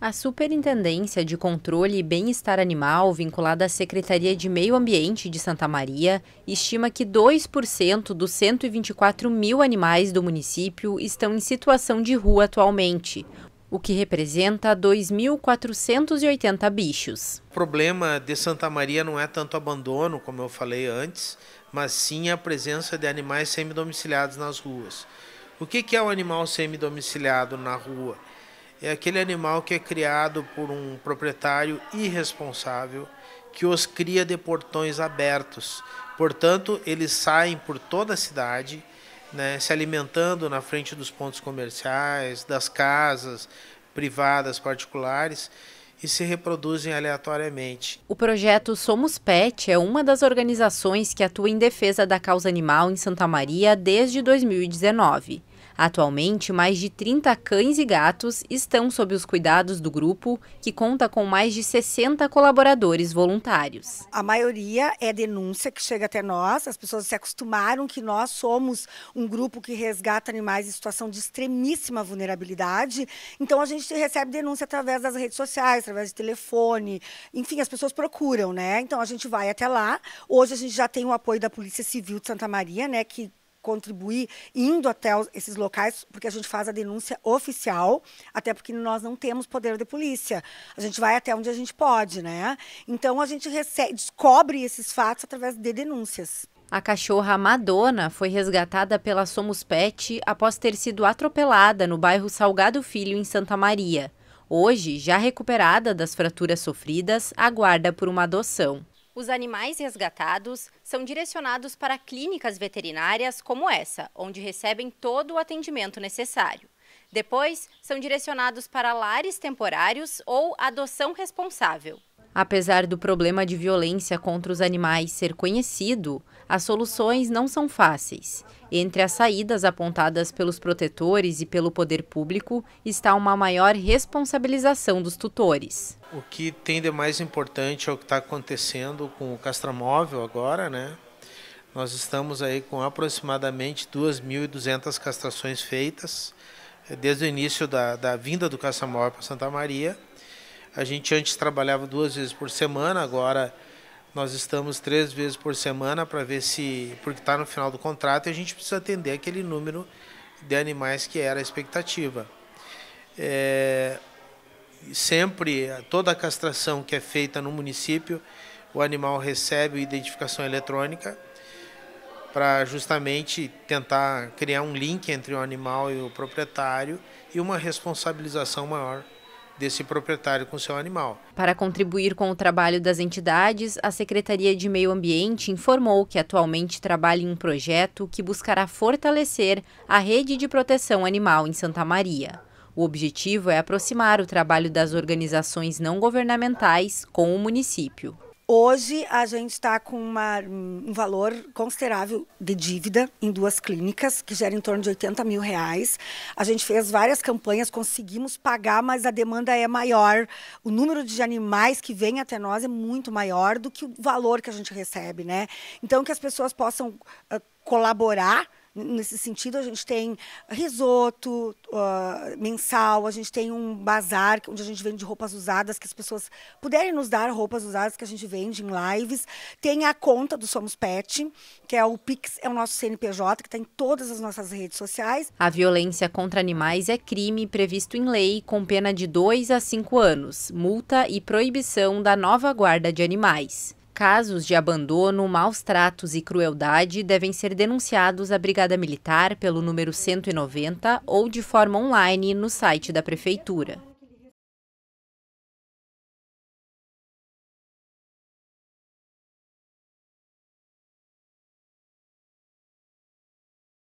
A Superintendência de Controle e Bem-Estar Animal, vinculada à Secretaria de Meio Ambiente de Santa Maria, estima que 2% dos 124 mil animais do município estão em situação de rua atualmente, o que representa 2.480 bichos. O problema de Santa Maria não é tanto abandono, como eu falei antes, mas sim a presença de animais semidomiciliados nas ruas. O que é o um animal semidomiciliado na rua? é aquele animal que é criado por um proprietário irresponsável que os cria de portões abertos. Portanto, eles saem por toda a cidade, né, se alimentando na frente dos pontos comerciais, das casas privadas, particulares e se reproduzem aleatoriamente. O projeto Somos Pet é uma das organizações que atua em defesa da causa animal em Santa Maria desde 2019. Atualmente, mais de 30 cães e gatos estão sob os cuidados do grupo, que conta com mais de 60 colaboradores voluntários. A maioria é denúncia que chega até nós, as pessoas se acostumaram que nós somos um grupo que resgata animais em situação de extremíssima vulnerabilidade. Então a gente recebe denúncia através das redes sociais, através de telefone, enfim, as pessoas procuram, né? Então a gente vai até lá. Hoje a gente já tem o apoio da Polícia Civil de Santa Maria, né, que contribuir indo até os, esses locais, porque a gente faz a denúncia oficial, até porque nós não temos poder de polícia. A gente vai até onde a gente pode, né? Então a gente recebe, descobre esses fatos através de denúncias. A cachorra Madonna foi resgatada pela Somos Pet após ter sido atropelada no bairro Salgado Filho, em Santa Maria. Hoje, já recuperada das fraturas sofridas, aguarda por uma adoção. Os animais resgatados são direcionados para clínicas veterinárias como essa, onde recebem todo o atendimento necessário. Depois, são direcionados para lares temporários ou adoção responsável. Apesar do problema de violência contra os animais ser conhecido, as soluções não são fáceis. Entre as saídas apontadas pelos protetores e pelo poder público está uma maior responsabilização dos tutores. O que tem de mais importante é o que está acontecendo com o castramóvel agora, né? Nós estamos aí com aproximadamente 2.200 castrações feitas desde o início da, da vinda do castramóvel para Santa Maria a gente antes trabalhava duas vezes por semana, agora nós estamos três vezes por semana para ver se. porque está no final do contrato e a gente precisa atender aquele número de animais que era a expectativa. É, sempre, toda a castração que é feita no município, o animal recebe identificação eletrônica para justamente tentar criar um link entre o animal e o proprietário e uma responsabilização maior desse proprietário com seu animal. Para contribuir com o trabalho das entidades, a Secretaria de Meio Ambiente informou que atualmente trabalha em um projeto que buscará fortalecer a rede de proteção animal em Santa Maria. O objetivo é aproximar o trabalho das organizações não governamentais com o município. Hoje a gente está com uma, um valor considerável de dívida em duas clínicas, que gera em torno de 80 mil reais. A gente fez várias campanhas, conseguimos pagar, mas a demanda é maior. O número de animais que vem até nós é muito maior do que o valor que a gente recebe, né? Então que as pessoas possam uh, colaborar Nesse sentido, a gente tem risoto uh, mensal, a gente tem um bazar onde a gente vende roupas usadas, que as pessoas puderem nos dar roupas usadas que a gente vende em lives. Tem a conta do Somos Pet, que é o Pix, é o nosso CNPJ, que está em todas as nossas redes sociais. A violência contra animais é crime previsto em lei com pena de 2 a 5 anos, multa e proibição da nova guarda de animais. Casos de abandono, maus tratos e crueldade devem ser denunciados à Brigada Militar pelo número 190 ou de forma online no site da Prefeitura.